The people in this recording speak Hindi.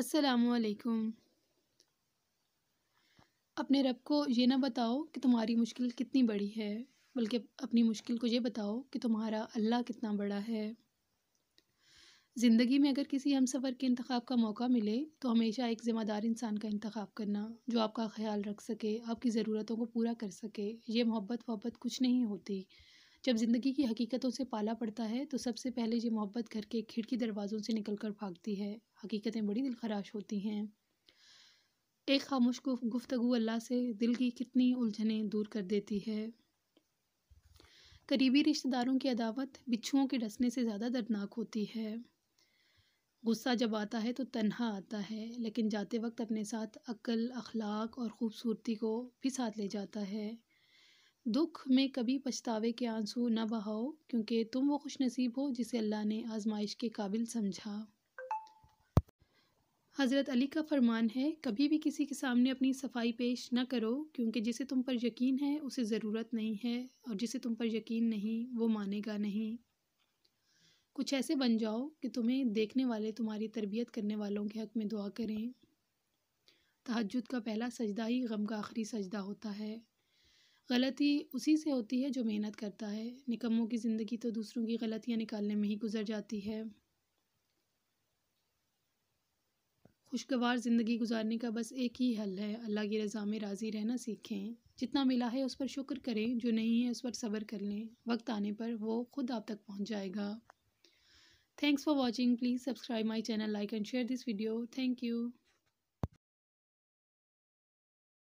असलकुम अपने रब को ये ना बताओ कि तुम्हारी मुश्किल कितनी बड़ी है बल्कि अपनी मुश्किल को ये बताओ कि तुम्हारा अल्लाह कितना बड़ा है ज़िंदगी में अगर किसी हम सफ़र के इंतखब का मौका मिले तो हमेशा एक ज़िम्मेदार इंसान का इंतखब करना जो आपका ख्याल रख सके आपकी ज़रूरतों को पूरा कर सके ये मोहब्बत वोहब्बत कुछ नहीं होती जब ज़िंदगी की हकीकतों से पाला पड़ता है तो सबसे पहले ये मोहब्बत घर के खिड़की दरवाज़ों से निकल कर भागती है हकीकतें बड़ी दिलखराश होती हैं एक खामोश गुफ्तगु अल्लाह से दिल की कितनी उलझने दूर कर देती है करीबी रिश्तेदारों की अदावत बिच्छुओं के डसने से ज़्यादा दर्दनाक होती है गुस्सा जब आता है तो तन्हा आता है लेकिन जाते वक्त अपने साथ अक्ल अखलाक और ख़ूबसूरती को भी साथ ले जाता है दुख में कभी पछतावे के आंसू न बहाओ क्योंकि तुम वो खुश नसीब हो जिसे अल्लाह ने आजमाइश के काबिल समझा हज़रत अली का फरमान है कभी भी किसी के सामने अपनी सफाई पेश न करो क्योंकि जिसे तुम पर यकीन है उसे ज़रूरत नहीं है और जिसे तुम पर यकीन नहीं वो मानेगा नहीं कुछ ऐसे बन जाओ कि तुम्हें देखने वाले तुम्हारी तरबियत करने वालों के हक़ में दुआ करें तहजद का पहला सजदा ही गम का आखिरी सजदा होता है गलती उसी से होती है जो मेहनत करता है निकम्मों की ज़िंदगी तो दूसरों की गलतियाँ निकालने में ही गुजर जाती है खुशगवार ज़िंदगी गुजारने का बस एक ही हल है अल्लाह की रज़ा में राज़ी रहना सीखें जितना मिला है उस पर शुक्र करें जो नहीं है उस पर सब्र कर लें वक्त आने पर वो खुद आप तक पहुंच जाएगा thanks for watching please subscribe my channel like and share this video thank you